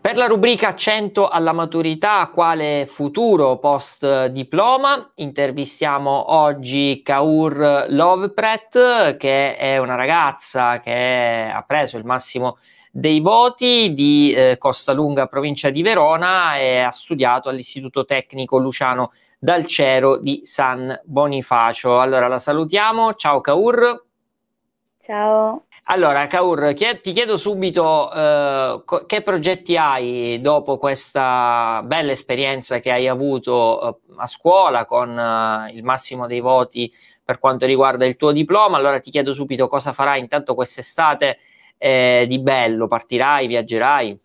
Per la rubrica 100 alla maturità, quale futuro post diploma, intervistiamo oggi Kaur Lovepret, che è una ragazza che ha preso il massimo dei voti di eh, Costa Lunga, provincia di Verona, e ha studiato all'Istituto Tecnico Luciano dal Cero di San Bonifacio. Allora la salutiamo, ciao Caur. Ciao. Allora, Caur, ti chiedo subito eh, che progetti hai dopo questa bella esperienza che hai avuto eh, a scuola con eh, il massimo dei voti per quanto riguarda il tuo diploma. Allora ti chiedo subito cosa farai intanto quest'estate eh, di bello, partirai, viaggerai?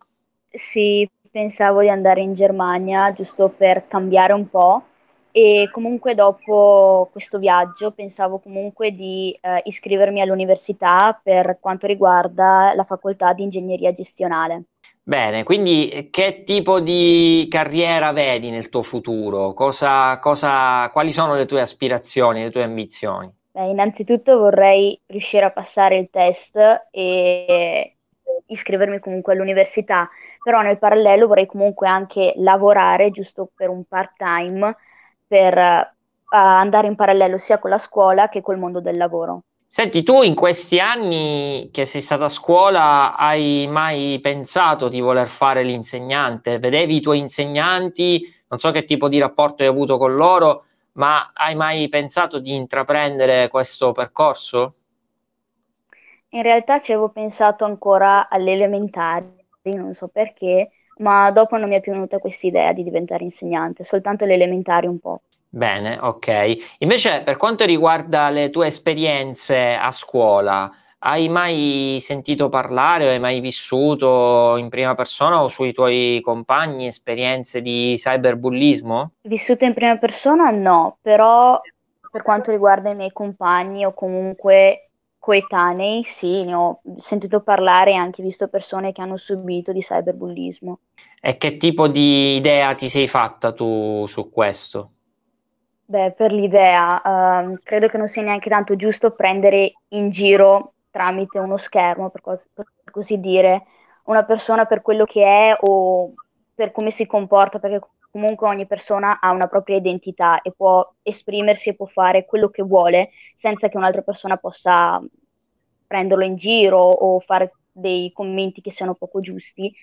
Sì, pensavo di andare in Germania giusto per cambiare un po' e comunque dopo questo viaggio pensavo comunque di eh, iscrivermi all'università per quanto riguarda la facoltà di ingegneria gestionale. Bene, quindi eh, che tipo di carriera vedi nel tuo futuro? Cosa, cosa, quali sono le tue aspirazioni, le tue ambizioni? Beh, innanzitutto vorrei riuscire a passare il test e iscrivermi comunque all'università, però nel parallelo vorrei comunque anche lavorare giusto per un part time per uh, andare in parallelo sia con la scuola che col mondo del lavoro. Senti, tu in questi anni che sei stata a scuola hai mai pensato di voler fare l'insegnante? Vedevi i tuoi insegnanti, non so che tipo di rapporto hai avuto con loro, ma hai mai pensato di intraprendere questo percorso? In realtà ci avevo pensato ancora all'elementare, non so perché, ma dopo non mi è più venuta questa idea di diventare insegnante, soltanto l'elementare un po'. Bene, ok. Invece per quanto riguarda le tue esperienze a scuola, hai mai sentito parlare o hai mai vissuto in prima persona o sui tuoi compagni esperienze di cyberbullismo? Vissuto in prima persona no, però per quanto riguarda i miei compagni o comunque coetanei sì, ne ho sentito parlare e anche visto persone che hanno subito di cyberbullismo. E che tipo di idea ti sei fatta tu su questo? Beh, per l'idea, uh, credo che non sia neanche tanto giusto prendere in giro tramite uno schermo, per, cos- per, così dire, una persona per quello che è o per come si comporta, perché comunque ogni persona ha una propria identità e può esprimersi e può fare quello che vuole senza che un'altra persona possa prenderlo in giro o fare dei commenti che siano poco giusti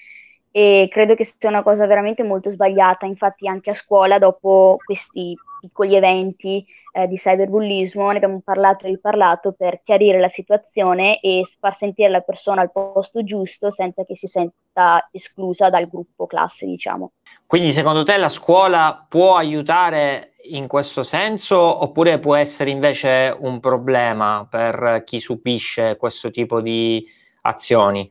e credo che sia una cosa veramente molto sbagliata. Infatti anche a scuola, dopo questi piccoli eventi eh, di cyberbullismo, ne abbiamo parlato e riparlato per chiarire la situazione e far sentire la persona al posto giusto senza che si senta esclusa dal gruppo classe, diciamo. Quindi secondo te la scuola può aiutare in questo senso oppure può essere invece un problema per chi subisce questo tipo di azioni?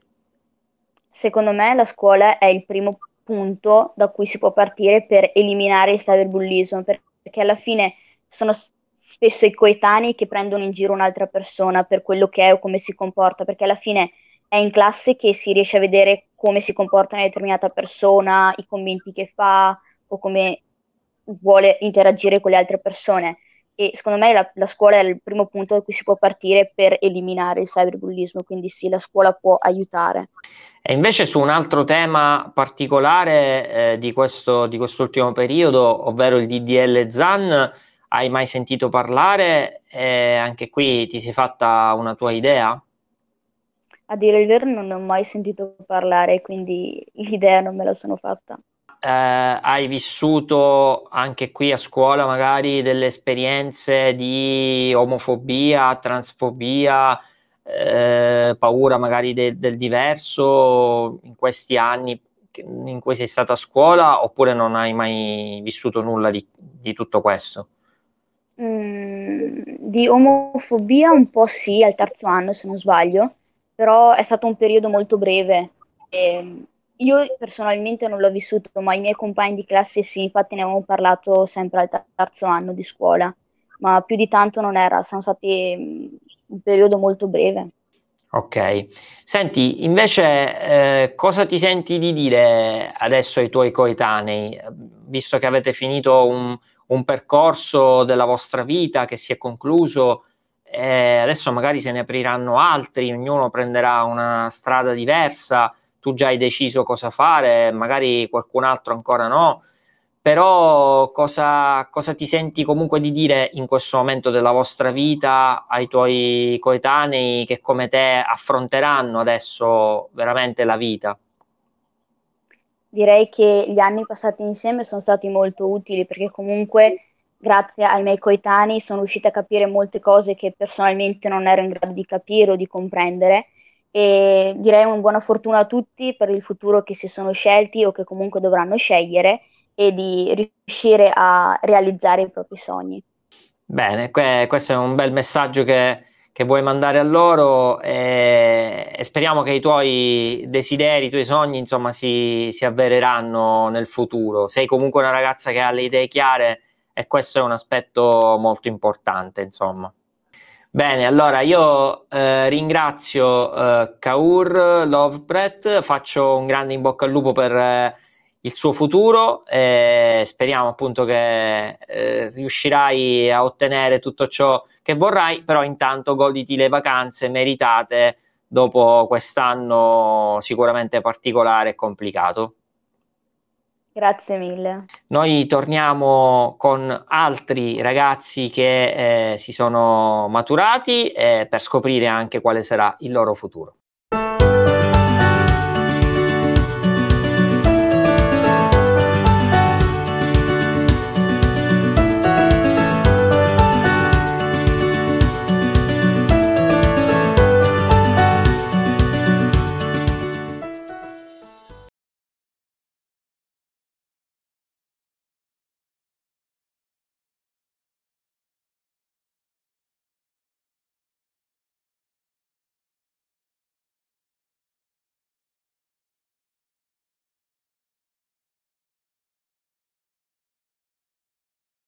secondo me la scuola è il primo punto da cui si può partire per eliminare il cyberbullismo, perché alla fine sono spesso i coetanei che prendono in giro un'altra persona per quello che è o come si comporta, perché alla fine è in classe che si riesce a vedere come si comporta una determinata persona, i commenti che fa o come vuole interagire con le altre persone e secondo me la, la, scuola è il primo punto da cui si può partire per eliminare il cyberbullismo, quindi sì, la scuola può aiutare. E invece su un altro tema particolare eh, di, questo, di quest'ultimo periodo, ovvero il DDL ZAN, hai mai sentito parlare e anche qui ti sei fatta una tua idea? A dire il vero non ne ho mai sentito parlare, quindi l'idea non me la sono fatta eh, hai vissuto anche qui a scuola magari delle esperienze di omofobia, transfobia, eh, paura magari de- del diverso in questi anni in cui sei stata a scuola oppure non hai mai vissuto nulla di, di tutto questo? Mm, di omofobia un po' sì, al terzo anno se non sbaglio, però è stato un periodo molto breve. E ehm, io personalmente non l'ho vissuto, ma i miei compagni di classe sì, infatti ne avevamo parlato sempre al terzo anno di scuola, ma più di tanto non era, sono stati mm, un periodo molto breve. Ok, senti, invece eh, cosa ti senti di dire adesso ai tuoi coetanei, visto che avete finito un, un percorso della vostra vita che si è concluso? Eh, adesso magari se ne apriranno altri, ognuno prenderà una strada diversa tu già hai deciso cosa fare, magari qualcun altro ancora no, però cosa, cosa ti senti comunque di dire in questo momento della vostra vita ai tuoi coetanei che come te affronteranno adesso veramente la vita? Direi che gli anni passati insieme sono stati molto utili perché comunque grazie ai miei coetanei sono riuscita a capire molte cose che personalmente non ero in grado di capire o di comprendere e direi una buona fortuna a tutti per il futuro che si sono scelti o che comunque dovranno scegliere e di riuscire a realizzare i propri sogni. Bene, que- questo è un bel messaggio che, che vuoi mandare a loro e, e, speriamo che i tuoi desideri, i tuoi sogni insomma si, si avvereranno nel futuro. Sei comunque una ragazza che ha le idee chiare e questo è un aspetto molto importante insomma. Bene, allora io eh, ringrazio eh, Kaur Lovebret, faccio un grande in bocca al lupo per eh, il suo futuro e speriamo appunto che eh, riuscirai a ottenere tutto ciò che vorrai, però intanto goditi le vacanze meritate dopo quest'anno sicuramente particolare e complicato. Grazie mille. Noi torniamo con altri ragazzi che eh, si sono maturati eh, per scoprire anche quale sarà il loro futuro.